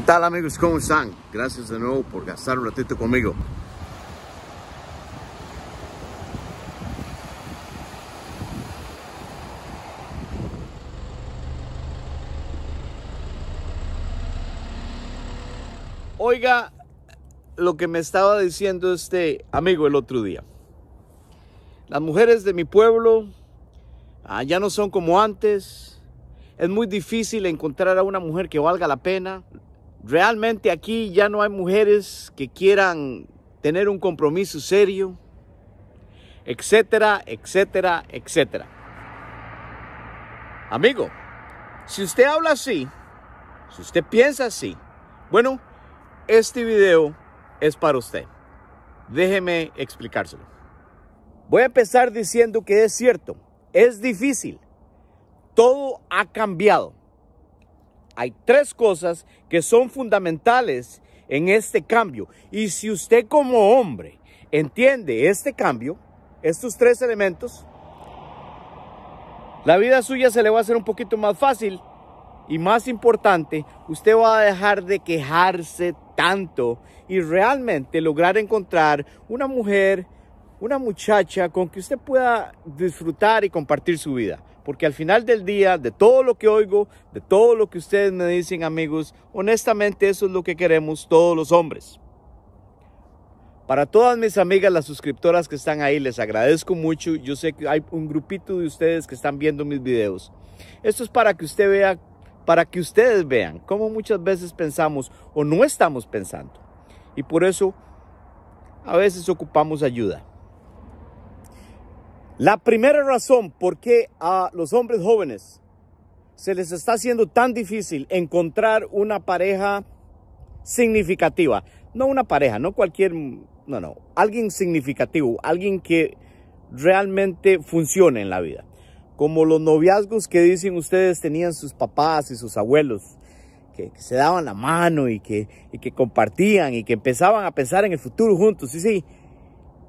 ¿Qué tal amigos? ¿Cómo están? Gracias de nuevo por gastar un ratito conmigo. Oiga lo que me estaba diciendo este amigo el otro día. Las mujeres de mi pueblo ah, ya no son como antes. Es muy difícil encontrar a una mujer que valga la pena. Realmente aquí ya no hay mujeres que quieran tener un compromiso serio, etcétera, etcétera, etcétera. Amigo, si usted habla así, si usted piensa así, bueno, este video es para usted. Déjeme explicárselo. Voy a empezar diciendo que es cierto, es difícil, todo ha cambiado. Hay tres cosas que son fundamentales en este cambio. Y si usted como hombre entiende este cambio, estos tres elementos, la vida suya se le va a hacer un poquito más fácil y más importante, usted va a dejar de quejarse tanto y realmente lograr encontrar una mujer una muchacha con que usted pueda disfrutar y compartir su vida. Porque al final del día, de todo lo que oigo, de todo lo que ustedes me dicen amigos, honestamente eso es lo que queremos todos los hombres. Para todas mis amigas, las suscriptoras que están ahí, les agradezco mucho. Yo sé que hay un grupito de ustedes que están viendo mis videos. Esto es para que usted vea, para que ustedes vean cómo muchas veces pensamos o no estamos pensando. Y por eso a veces ocupamos ayuda. La primera razón por qué a los hombres jóvenes se les está haciendo tan difícil encontrar una pareja significativa. No una pareja, no cualquier, no, no, alguien significativo, alguien que realmente funcione en la vida. Como los noviazgos que dicen ustedes tenían sus papás y sus abuelos, que, se daban la mano y que, y que compartían y que empezaban a pensar en el futuro juntos. Sí, sí,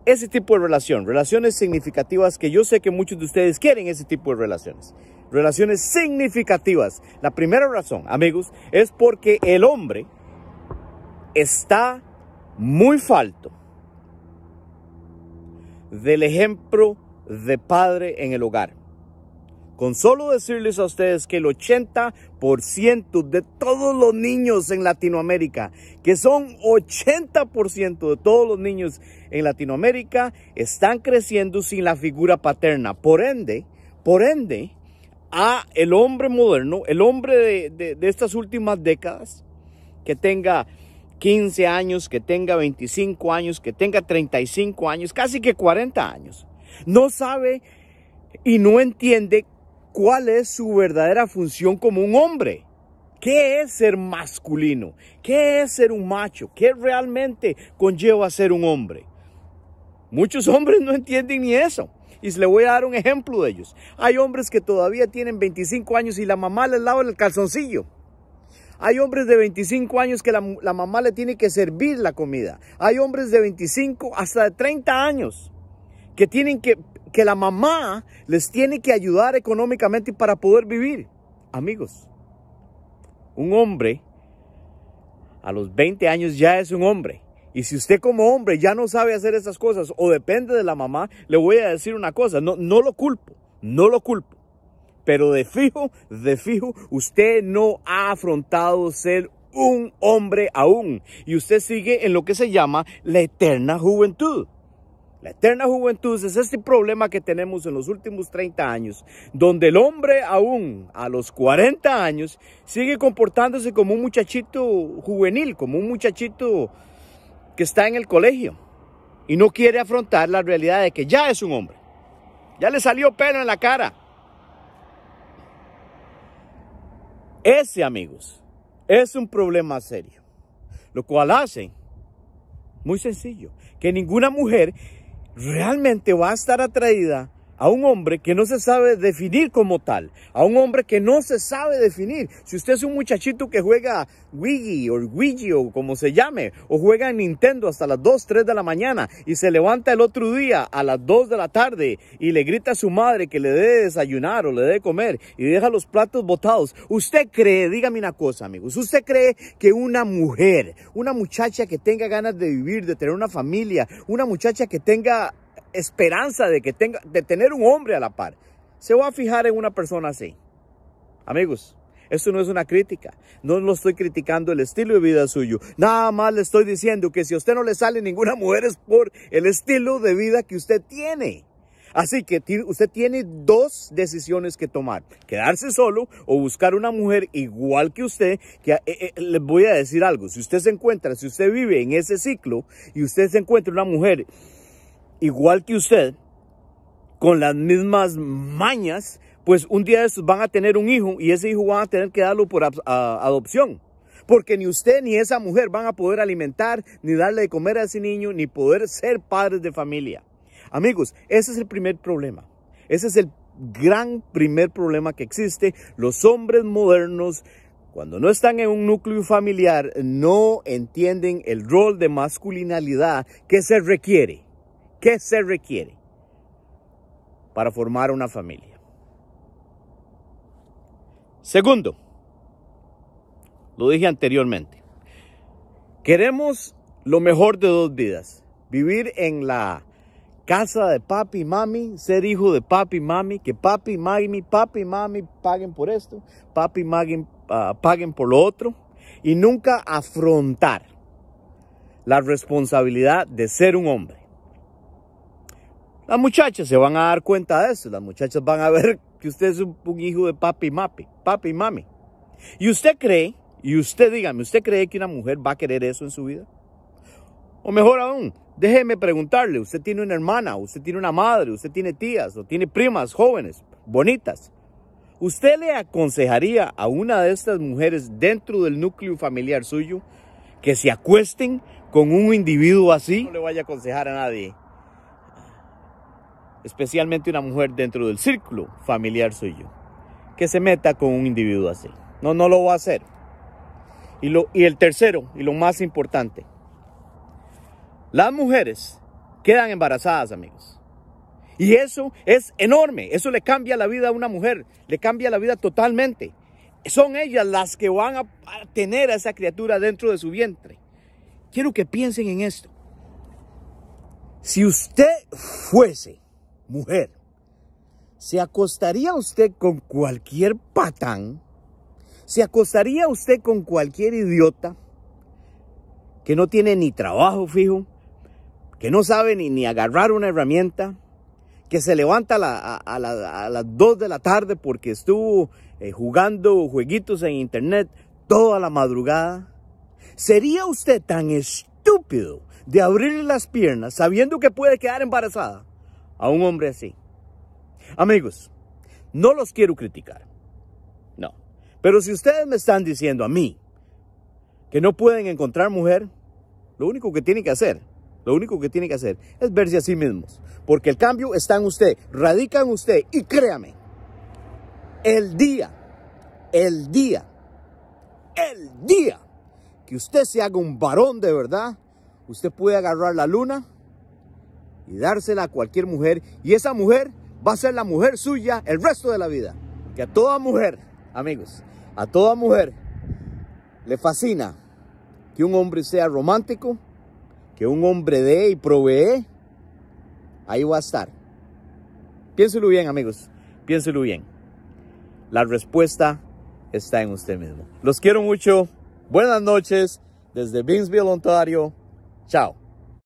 ese tipo de relación, relaciones significativas que yo sé que muchos de ustedes quieren ese tipo de relaciones. Relaciones significativas. La primera razón, amigos, es porque el hombre está muy falto del ejemplo de padre en el hogar. Con solo decirles a ustedes que el 80% de todos los niños en Latinoamérica, que son 80% de todos los niños en Latinoamérica, están creciendo sin la figura paterna. Por ende, por ende, a el hombre moderno, el hombre de, de estas últimas décadas, que tenga 15 años, que tenga 25 años, que tenga 35 años, casi que 40 años, no sabe y no entiende cuál es su verdadera función como un hombre. ¿Qué es ser masculino? ¿Qué es ser un macho? ¿Qué realmente conlleva ser un hombre? Muchos hombres no entienden ni eso. Y le voy a dar un ejemplo de ellos. Hay hombres que todavía tienen 25 años y la mamá les lava el calzoncillo. Hay hombres de 25 años que la, mamá le tiene que servir la comida. Hay hombres de 25 hasta de 30 años que tienen que que la mamá les tiene que ayudar económicamente para poder vivir. Amigos, un hombre a los 20 años ya es un hombre. Y si usted como hombre ya no sabe hacer esas cosas o depende de la mamá, le voy a decir una cosa, no, no lo culpo, no lo culpo. Pero de fijo, de fijo, usted no ha afrontado ser un hombre aún. Y usted sigue en lo que se llama la eterna juventud. La eterna juventud es este problema que tenemos en los últimos 30 años, donde el hombre aún a los 40 años sigue comportándose como un muchachito juvenil, como un muchachito que está en el colegio y no quiere afrontar la realidad de que ya es un hombre. Ya le salió pelo en la cara. Ese, amigos, es un problema serio, lo cual hace muy sencillo que ninguna mujer realmente va a estar atraída a un hombre que no se sabe definir como tal, a un hombre que no se sabe definir. Si usted es un muchachito que juega Wii o Wii o como se llame, o juega en Nintendo hasta las 2, 3 de la mañana y se levanta el otro día a las 2 de la tarde y le grita a su madre que le dé desayunar o le dé de comer y deja los platos botados, usted cree, dígame una cosa amigos, usted cree que una mujer, una muchacha que tenga ganas de vivir, de tener una familia, una muchacha que tenga esperanza de, que tenga, de tener un hombre a la par, se va a fijar en una persona así. Amigos, esto no es una crítica. No lo estoy criticando el estilo de vida suyo. Nada más le estoy diciendo que si a usted no le sale ninguna mujer es por el estilo de vida que usted tiene. Así que usted tiene dos decisiones que tomar. Quedarse solo o buscar una mujer igual que usted. Que, eh, eh, les voy a decir algo. Si usted se encuentra, si usted vive en ese ciclo y usted se encuentra una mujer igual que usted, con las mismas mañas, pues un día van a tener un hijo y ese hijo van a tener que darlo por adopción. Porque ni usted ni esa mujer van a poder alimentar, ni darle de comer a ese niño, ni poder ser padres de familia. Amigos, ese es el primer problema. Ese es el gran primer problema que existe. Los hombres modernos, cuando no están en un núcleo familiar, no entienden el rol de masculinidad que se requiere. ¿Qué se requiere para formar una familia? Segundo, lo dije anteriormente, queremos lo mejor de dos vidas, vivir en la casa de papi y mami, ser hijo de papi y mami, que papi y mami, papi y mami paguen por esto, papi y mami ah, paguen por lo otro, y nunca afrontar la responsabilidad de ser un hombre las muchachas se van a dar cuenta de eso. Las muchachas van a ver que usted es un, hijo de papi y mapi, papi y mami. Y usted cree, y usted dígame, ¿usted cree que una mujer va a querer eso en su vida? O mejor aún, déjeme preguntarle, usted tiene una hermana, usted tiene una madre, usted tiene tías o tiene primas jóvenes, bonitas. ¿Usted le aconsejaría a una de estas mujeres dentro del núcleo familiar suyo que se acuesten con un individuo así? No le vaya a aconsejar a nadie especialmente una mujer dentro del círculo familiar soy yo, que se meta con un individuo así. No, no lo va a hacer. Y, lo, y el tercero, y lo más importante, las mujeres quedan embarazadas, amigos. Y eso es enorme, eso le cambia la vida a una mujer, le cambia la vida totalmente. Son ellas las que van a tener a esa criatura dentro de su vientre. Quiero que piensen en esto. Si usted fuese mujer, ¿se acostaría usted con cualquier patán? ¿Se acostaría usted con cualquier idiota que no tiene ni trabajo fijo, que no sabe ni, agarrar una herramienta, que se levanta a, las 2 de la tarde porque estuvo eh, jugando jueguitos en internet toda la madrugada? ¿Sería usted tan estúpido de abrirle las piernas sabiendo que puede quedar embarazada? a un hombre así. Amigos, no los quiero criticar. No. Pero si ustedes me están diciendo a mí que no pueden encontrar mujer, lo único que tienen que hacer, lo único que tienen que hacer es verse a sí mismos. Porque el cambio está en usted, radica en usted. Y créame, el día, el día, el día que usted se haga un varón de verdad, usted puede agarrar la luna y dársela a cualquier mujer y esa mujer va a ser la mujer suya el resto de la vida. Que a toda mujer, amigos, a toda mujer le fascina que un hombre sea romántico, que un hombre dé y provee, ahí va a estar. Piénselo bien, amigos, piénselo bien. La respuesta está en usted mismo. Los quiero mucho. Buenas noches desde Beansville, Ontario. Chao.